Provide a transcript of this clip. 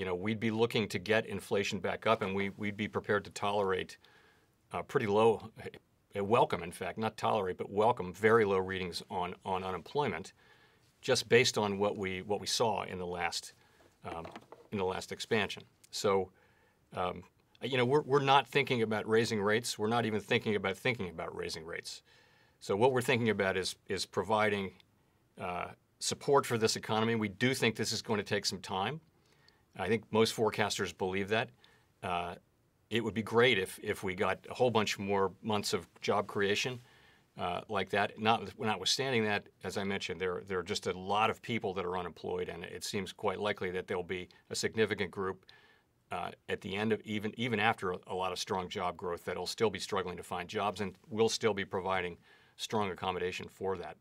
you know, we'd be looking to get inflation back up, and we, we'd be prepared to tolerate uh, pretty low, a welcome, in fact, not tolerate, but welcome very low readings on, on unemployment, just based on what we what we saw in the last um, in the last expansion. So, um, you know, we're we're not thinking about raising rates. We're not even thinking about thinking about raising rates. So what we're thinking about is is providing uh, support for this economy. We do think this is going to take some time. I think most forecasters believe that. Uh, it would be great if, if we got a whole bunch more months of job creation uh, like that. Not, notwithstanding that, as I mentioned, there, there are just a lot of people that are unemployed, and it seems quite likely that there'll be a significant group uh, at the end of even, even after a, a, lot of strong job growth that'll still be struggling to find jobs and will still be providing strong accommodation for that.